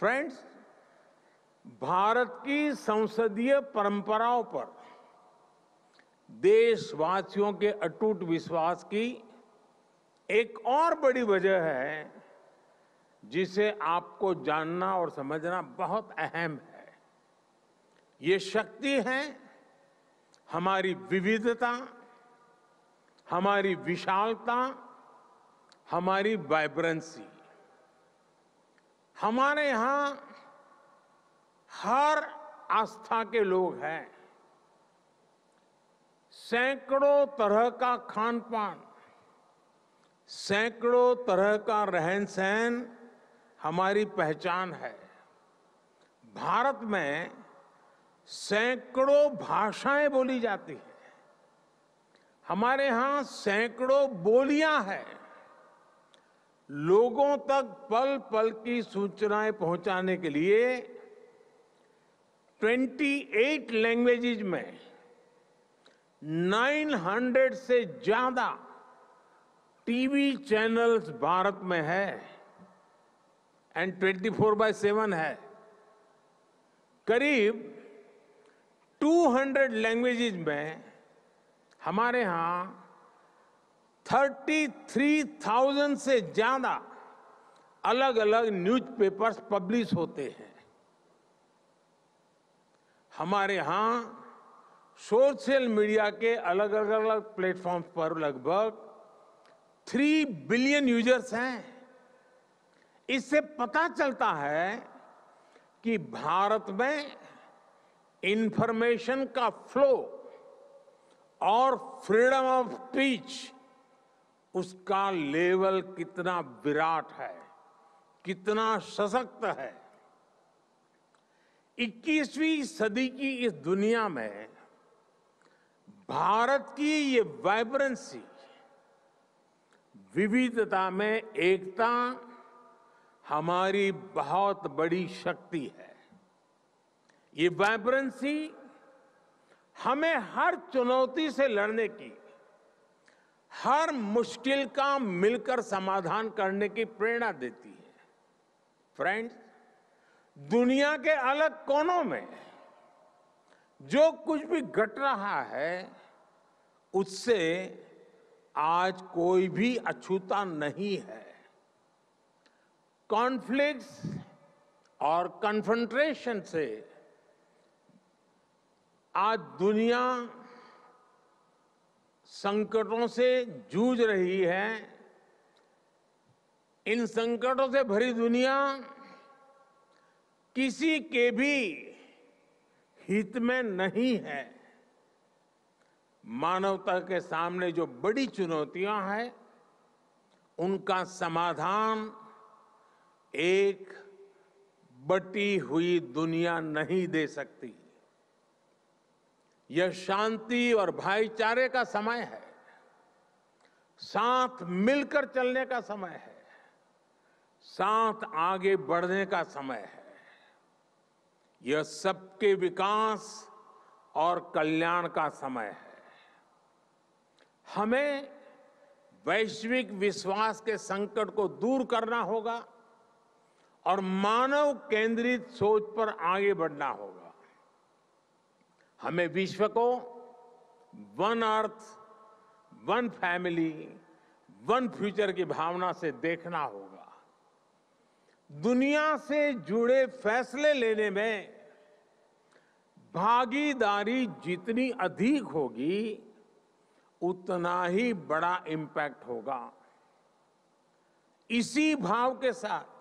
friends Bharat की संसदीय परंपराओं पर देशवासियों के अटूट विश्वास की एक और बड़ी वजह है जिसे आपको जानना और समझना बहुत अहम है ये शक्ति है हमारी विविधता हमारी विशालता हमारी वाइब्रेंसी हमारे यहां हर आस्था के लोग हैं सैकड़ों तरह का खान पान सैकड़ों तरह का रहन सहन हमारी पहचान है भारत में सैकड़ों भाषाएं बोली जाती हैं हमारे यहाँ सैकड़ों बोलियां हैं लोगों तक पल पल की सूचनाएं पहुंचाने के लिए 28 लैंग्वेजेज में 900 से ज्यादा टीवी चैनल्स भारत में है एंड 24 बाय सेवन है करीब 200 लैंग्वेजेज में हमारे यहाँ 33,000 से ज्यादा अलग अलग न्यूज़पेपर्स पब्लिश होते हैं हमारे यहां सोशल मीडिया के अलग अलग अलग प्लेटफॉर्म्स पर लगभग थ्री बिलियन यूजर्स हैं इससे पता चलता है कि भारत में इंफॉर्मेशन का फ्लो और फ्रीडम ऑफ स्पीच उसका लेवल कितना विराट है कितना सशक्त है 21वीं सदी की इस दुनिया में भारत की ये वाइब्रेंसी विविधता में एकता हमारी बहुत बड़ी शक्ति है ये वाइब्रेंसी हमें हर चुनौती से लड़ने की हर मुश्किल का मिलकर समाधान करने की प्रेरणा देती है फ्रेंड्स दुनिया के अलग कोनों में जो कुछ भी घट रहा है उससे आज कोई भी अछूता नहीं है कॉन्फ्लिक्ट्स और कन्फ्रंट्रेशन से आज दुनिया संकटों से जूझ रही है इन संकटों से भरी दुनिया किसी के भी हित में नहीं है मानवता के सामने जो बड़ी चुनौतियां हैं उनका समाधान एक बटी हुई दुनिया नहीं दे सकती यह शांति और भाईचारे का समय है साथ मिलकर चलने का समय है साथ आगे बढ़ने का समय है यह सबके विकास और कल्याण का समय है हमें वैश्विक विश्वास के संकट को दूर करना होगा और मानव केंद्रित सोच पर आगे बढ़ना होगा हमें विश्व को one earth one family one future की भावना से देखना होगा दुनिया से जुड़े फैसले लेने में भागीदारी जितनी अधिक होगी उतना ही बड़ा इम्पैक्ट होगा इसी भाव के साथ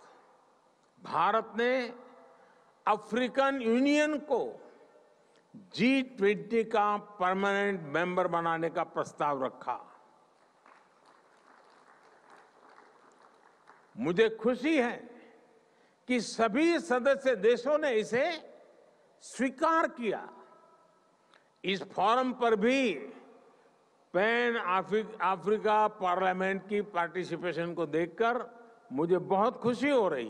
भारत ने अफ्रीकन यूनियन को जी ट्वेंटी का परमानेंट मेंबर बनाने का प्रस्ताव रखा मुझे खुशी है कि सभी सदस्य देशों ने इसे स्वीकार किया इस फोरम पर भी पैन अफ्रीका पार्लियामेंट की पार्टिसिपेशन को देखकर मुझे बहुत खुशी हो रही